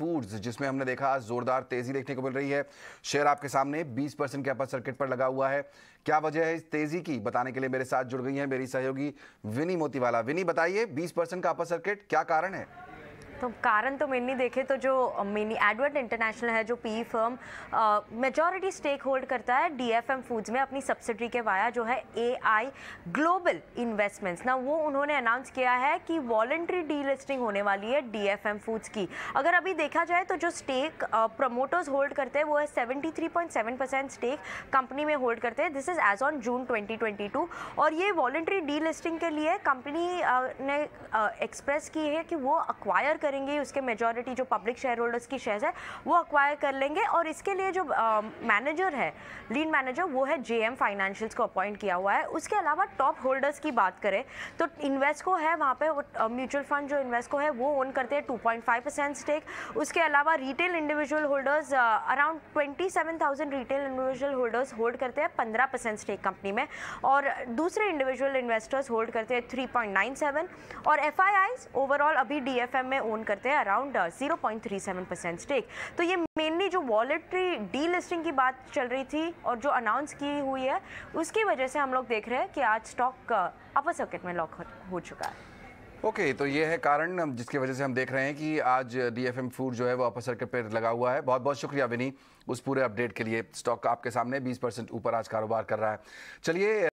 foods जिसमें हमने देखा जोरदार तेजी देखने को मिल रही है शेयर आपके सामने 20 परसेंट के अपर सर्किट पर लगा हुआ है क्या वजह है इस तेजी की बताने के लिए मेरे साथ जुड़ गई है मेरी सहयोगी विनी मोतीवाला विनी बताइए बीस परसेंट का अपर सर्किट क्या कारण है तो कारण तो मेनली देखे तो जो मेनली एडवर्ड इंटरनेशनल है जो PE firm majority stake hold करता है डीएफएम फूड्स में अपनी सब्सिडी के वाया जो है एआई ग्लोबल इन्वेस्टमेंट्स ना वो उन्होंने अनाउंस किया है कि वॉलेंट्री डीलिस्टिंग होने वाली है डीएफएम फूड्स की अगर अभी देखा जाए तो जो स्टेक प्रमोटर्स होल्ड करते हैं वो है सेवन परसेंट स्टेक कंपनी में होल्ड करते हैं this is as on June two और ये वॉलेंट्री लिस्टिंग के लिए कंपनी ने एक्सप्रेस की है कि वो अक्वायर कर करेंगे उसके मेजोरिटी जो पब्लिक शेयर होल्डर्स की शेयर्स है वो अक्वायर कर लेंगे और इसके लिए जो मैनेजर है लीड मैनेजर वो है जे एम फाइनेंशियल्स को अपॉइंट किया हुआ है उसके अलावा टॉप होल्डर्स की बात करें तो इन्वेस्को है वहाँ पे म्यूचुअल फंड जो इन्वेस्को है वो ओन करते हैं 2.5 परसेंट स्टेक उसके अलावा retail individual holders around 27,000 retail individual holders hold करते हैं पंद्रह परसेंट स्टेक कंपनी में और दूसरे इंडिविजुअल इन्वेस्टर्स होल्ड करते हैं थ्री पॉइंट नाइन सेवन और एफ आई ओवरऑल अभी डी एफ एम में ओन ओन करते हैं around zero point three seven percent stake तो ये मेनली जो वॉलेट्री डी लिस्टिंग की बात चल रही थी और जो अनाउंस की हुई है उसकी वजह से हम लोग देख रहे हैं कि आज स्टॉक अपर सर्किट में लॉक हो चुका है ओके okay, तो ये है कारण जिसकी वजह से हम देख रहे हैं कि आज डी डीएफएम फूड जो है वो अपर सर्किट पर लगा हुआ है बहुत बहुत शुक्रिया विनी उस पूरे अपडेट के लिए स्टॉक आपके सामने 20 परसेंट ऊपर आज कारोबार कर रहा है चलिए